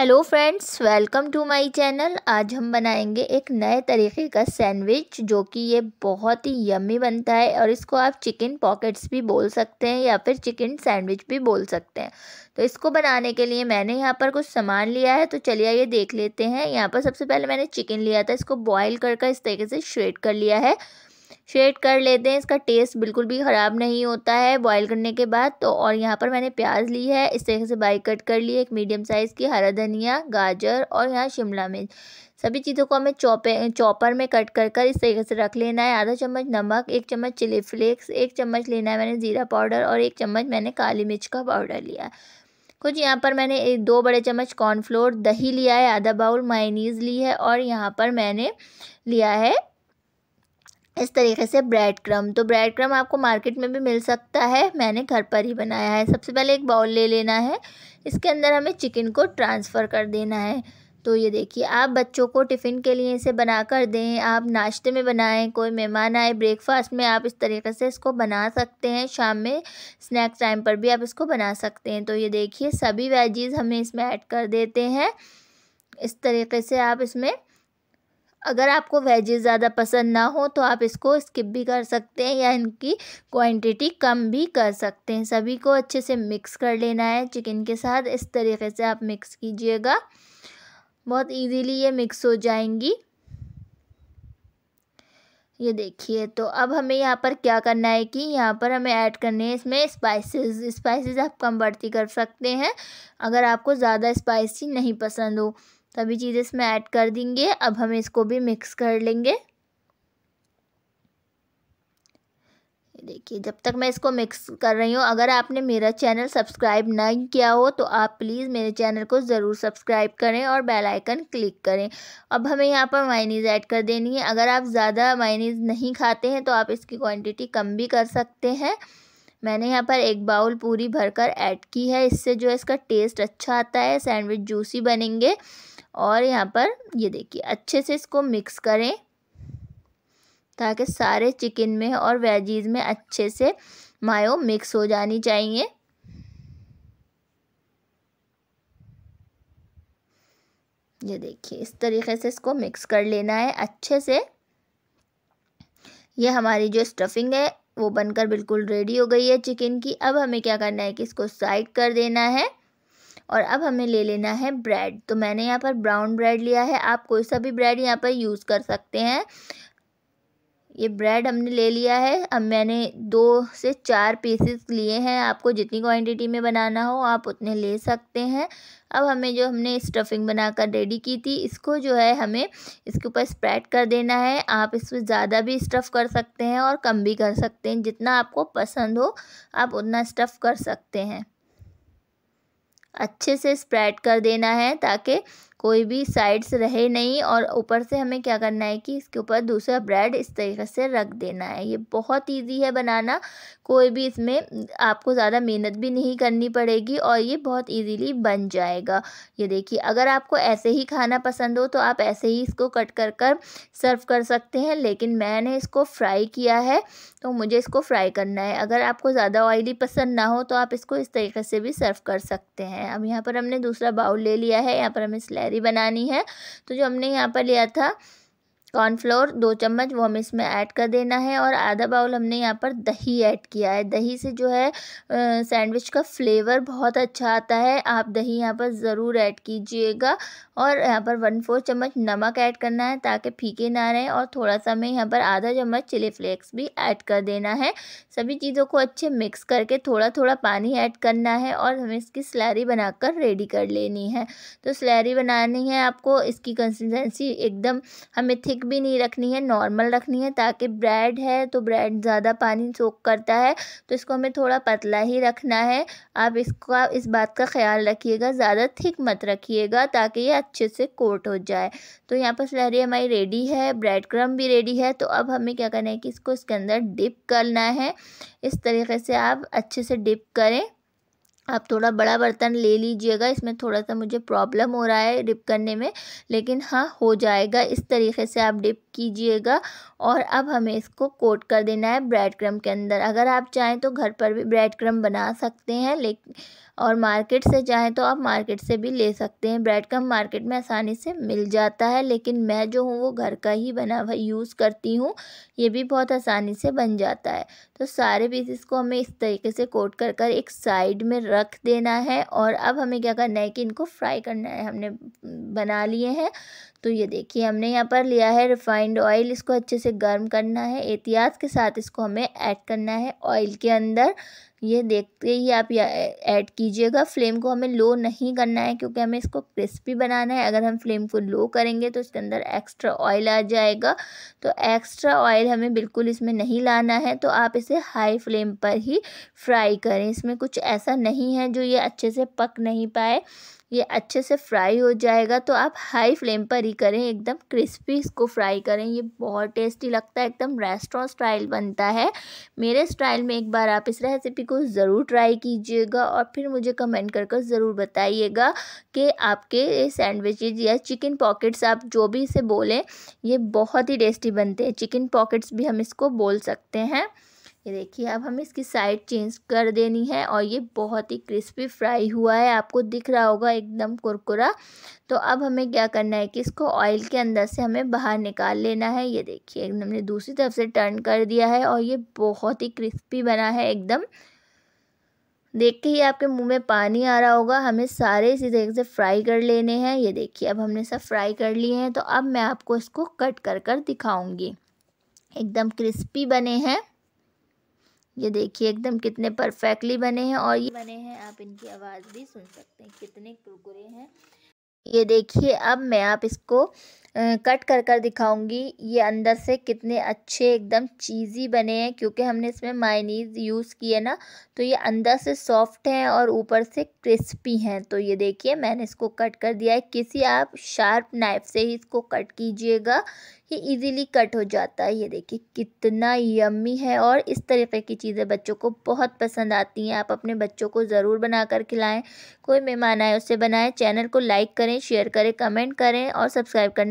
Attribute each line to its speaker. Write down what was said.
Speaker 1: hello friends welcome to my channel आज हम बनाएंगे एक नए तरीके का सैंडविच जो कि ये बहुत ही यम्मी बनता है और इसको आप चिकन पॉकेट्स भी बोल सकते हैं या फिर चिकन सैंडविच भी बोल सकते हैं तो इसको बनाने के लिए मैंने यहाँ पर कुछ सामान लिया है तो चलिए ये देख लेते हैं यहाँ पर सबसे पहले मैंने चिकन लिया था इसको बॉयल कर कर इस तरीके से श्रेड कर लिया है शेड कर लेते हैं इसका टेस्ट बिल्कुल भी ख़राब नहीं होता है बॉईल करने के बाद तो और यहाँ पर मैंने प्याज ली है इस तरीके से बारीक कट कर ली है एक मीडियम साइज़ की हरा धनिया गाजर और यहाँ शिमला मिर्च सभी चीज़ों को हमें चौपे चॉपर में कट कर कर इस तरीके से रख लेना है आधा चम्मच नमक एक चम्मच चिली फ्लेक्स एक चम्मच लेना है मैंने ज़ीरा पाउडर और एक चम्मच मैंने काली मिर्च का पाउडर लिया है कुछ यहाँ पर मैंने एक दो बड़े चम्मच कॉर्नफ्लोर दही लिया है आधा बाउल मायनीज़ ली है और यहाँ पर मैंने लिया है इस तरीके से ब्रेड क्रम तो ब्रेड क्रम आपको मार्केट में भी मिल सकता है मैंने घर पर ही बनाया है सबसे पहले एक बाउल ले लेना है इसके अंदर हमें चिकन को ट्रांसफ़र कर देना है तो ये देखिए आप बच्चों को टिफ़िन के लिए इसे बना कर दें आप नाश्ते में बनाएं कोई मेहमान आए ब्रेकफास्ट में आप इस तरीके से इसको बना सकते हैं शाम में स्नैक टाइम पर भी आप इसको बना सकते हैं तो ये देखिए सभी वेजीज़ हमें इसमें ऐड कर देते हैं इस तरीके से आप इसमें अगर आपको वेजेज़ ज़्यादा पसंद ना हो तो आप इसको स्किप भी कर सकते हैं या इनकी क्वांटिटी कम भी कर सकते हैं सभी को अच्छे से मिक्स कर लेना है चिकन के साथ इस तरीके से आप मिक्स कीजिएगा बहुत इजीली ये मिक्स हो जाएंगी ये देखिए तो अब हमें यहाँ पर क्या करना है कि यहाँ पर हमें ऐड करने हैं इसमें स्पाइसेस स्पाइसेस आप कम बढ़ती कर सकते हैं अगर आपको ज़्यादा स्पाइसी नहीं पसंद हो सभी चीज़ें इसमें ऐड कर देंगे अब हम इसको भी मिक्स कर लेंगे देखिए जब तक मैं इसको मिक्स कर रही हूँ अगर आपने मेरा चैनल सब्सक्राइब नहीं किया हो तो आप प्लीज़ मेरे चैनल को ज़रूर सब्सक्राइब करें और बेल आइकन क्लिक करें अब हमें यहाँ पर मायनीज़ ऐड कर देनी है अगर आप ज़्यादा मायनीज़ नहीं खाते हैं तो आप इसकी क्वांटिटी कम भी कर सकते हैं मैंने यहाँ पर एक बाउल पूरी कर ऐड की है इससे जो है इसका टेस्ट अच्छा आता है सैंडविच जूसी बनेंगे और यहाँ पर ये देखिए अच्छे से इसको मिक्स करें ताकि सारे चिकन में और वेजीज़ में अच्छे से मायो मिक्स हो जानी चाहिए ये देखिए इस तरीके से इसको मिक्स कर लेना है अच्छे से ये हमारी जो स्टफिंग है वो बनकर बिल्कुल रेडी हो गई है चिकन की अब हमें क्या करना है कि इसको साइड कर देना है और अब हमें ले लेना है ब्रेड तो मैंने यहाँ पर ब्राउन ब्रेड लिया है आप कोई सा भी ब्रेड यहाँ पर यूज़ कर सकते हैं ये ब्रेड हमने ले लिया है अब मैंने दो से चार पीसेस लिए हैं आपको जितनी क्वांटिटी में बनाना हो आप उतने ले सकते हैं अब हमें जो हमने स्टफिंग बनाकर रेडी की थी इसको जो है हमें इसके ऊपर स्प्रेड कर देना है आप इसमें ज़्यादा भी स्टफ़ कर सकते हैं और कम भी कर सकते हैं जितना आपको पसंद हो आप उतना स्टफ़ कर सकते हैं अच्छे से स्प्रेड कर देना है ताकि कोई भी साइड्स रहे नहीं और ऊपर से हमें क्या करना है कि इसके ऊपर दूसरा ब्रेड इस तरीके से रख देना है ये बहुत ईजी है बनाना कोई भी इसमें आपको ज़्यादा मेहनत भी नहीं करनी पड़ेगी और ये बहुत इजीली बन जाएगा ये देखिए अगर आपको ऐसे ही खाना पसंद हो तो आप ऐसे ही इसको कट कर कर सर्व कर सकते हैं लेकिन मैंने इसको फ्राई किया है तो मुझे इसको फ्राई करना है अगर आपको ज़्यादा ऑयली पसंद ना हो तो आप इसको इस तरीके से भी सर्व कर सकते हैं अब यहाँ पर हमने दूसरा बाउल ले लिया है यहाँ पर हमें स्लाइस तैयारी बनानी है तो जो हमने यहाँ पर लिया था कॉर्नफ्लोर दो चम्मच वो हमें इसमें ऐड कर देना है और आधा बाउल हमने यहाँ पर दही ऐड किया है दही से जो है सैंडविच का फ्लेवर बहुत अच्छा आता है आप दही यहाँ पर ज़रूर ऐड कीजिएगा और यहाँ पर वन फोर चम्मच नमक ऐड करना है ताकि फीके ना रहे और थोड़ा सा हमें यहाँ पर आधा चम्मच चिली फ्लेक्स भी ऐड कर देना है सभी चीज़ों को अच्छे मिक्स करके थोड़ा थोड़ा पानी ऐड करना है और हमें इसकी स्लैरी बनाकर रेडी कर लेनी है तो स्लैरी बनानी है आपको इसकी कंसिस्टेंसी एकदम हमें थिक थिक भी नहीं रखनी है नॉर्मल रखनी है ताकि ब्रेड है तो ब्रेड ज़्यादा पानी सोख करता है तो इसको हमें थोड़ा पतला ही रखना है आप इसका इस बात का ख्याल रखिएगा ज़्यादा थिक मत रखिएगा ताकि ये अच्छे से कोट हो जाए तो यहाँ पर सलहरी हमारी रेडी है ब्रेड क्रम भी रेडी है तो अब हमें क्या करना है कि इसको इसके अंदर डिप करना है इस तरीके से आप अच्छे से डिप करें आप थोड़ा बड़ा बर्तन ले लीजिएगा इसमें थोड़ा सा मुझे प्रॉब्लम हो रहा है डिप करने में लेकिन हाँ हो जाएगा इस तरीके से आप डिप कीजिएगा और अब हमें इसको कोट कर देना है ब्रेड क्रम के अंदर अगर आप चाहें तो घर पर भी ब्रेड क्रम बना सकते हैं लेकिन और मार्केट से चाहें तो आप मार्केट से भी ले सकते हैं ब्रेड क्रम मार्केट में आसानी से मिल जाता है लेकिन मैं जो हूँ वो घर का ही बना हुआ यूज़ करती हूँ ये भी बहुत आसानी से बन जाता है तो सारे पीसेस को हमें इस तरीके से कोट कर कर एक साइड में रख देना है और अब हमें क्या करना है कि इनको फ्राई करना है हमने बना लिए हैं तो ये देखिए हमने यहाँ पर लिया है रिफाइंड एंड ऑयल इसको अच्छे से गर्म करना है एहतियात के साथ इसको हमें ऐड करना है ऑयल के अंदर ये देखते ही आप ऐड कीजिएगा फ्लेम को हमें लो नहीं करना है क्योंकि हमें इसको क्रिस्पी बनाना है अगर हम फ्लेम को लो करेंगे तो इसके अंदर एक्स्ट्रा ऑयल आ जाएगा तो एक्स्ट्रा ऑयल हमें बिल्कुल इसमें नहीं लाना है तो आप इसे हाई फ्लेम पर ही फ्राई करें इसमें कुछ ऐसा नहीं है जो ये अच्छे से पक नहीं पाए ये अच्छे से फ्राई हो जाएगा तो आप हाई फ्लेम पर ही करें एकदम क्रिस्पी इसको फ्राई करें ये बहुत टेस्टी लगता है एकदम रेस्टोरेंट स्टाइल बनता है मेरे स्टाइल में एक बार आप इस रेसिपी को ज़रूर ट्राई कीजिएगा और फिर मुझे कमेंट कर कर ज़रूर बताइएगा कि आपके सैंडविचेज या चिकन पॉकेट्स आप जो भी इसे बोलें ये बहुत ही टेस्टी बनते हैं चिकन पॉकेट्स भी हम इसको बोल सकते हैं ये देखिए अब हमें इसकी साइड चेंज कर देनी है और ये बहुत ही क्रिस्पी फ्राई हुआ है आपको दिख रहा होगा एकदम कुरकुरा तो अब हमें क्या करना है कि इसको ऑयल के अंदर से हमें बाहर निकाल लेना है ये देखिए ने दूसरी तरफ से टर्न कर दिया है और ये बहुत ही क्रिस्पी बना है एकदम देख के ही आपके मुंह में पानी आ रहा होगा हमें सारे इसी तरीके से फ्राई कर लेने हैं ये देखिए अब हमने सब फ्राई कर लिए हैं तो अब मैं आपको इसको कट कर कर दिखाऊंगी एकदम क्रिस्पी बने हैं ये देखिए एकदम कितने परफेक्टली बने हैं और ये बने हैं आप इनकी आवाज़ भी सुन सकते हैं कितने कुरकुरे हैं ये देखिए अब मैं आप इसको कट कर कर दिखाऊंगी ये अंदर से कितने अच्छे एकदम चीज़ी बने हैं क्योंकि हमने इसमें मायनीज़ यूज़ किए ना तो ये अंदर से सॉफ्ट हैं और ऊपर से क्रिस्पी हैं तो ये देखिए मैंने इसको कट कर दिया है किसी आप शार्प नाइफ से ही इसको कट कीजिएगा ये इजीली कट हो जाता है ये देखिए कितना यम्मी है और इस तरीके की चीज़ें बच्चों को बहुत पसंद आती हैं आप अपने बच्चों को ज़रूर बना कर खिलाएं कोई मेहमान आए उसे बनाएं चैनल को लाइक करें शेयर करें कमेंट करें और सब्सक्राइब करना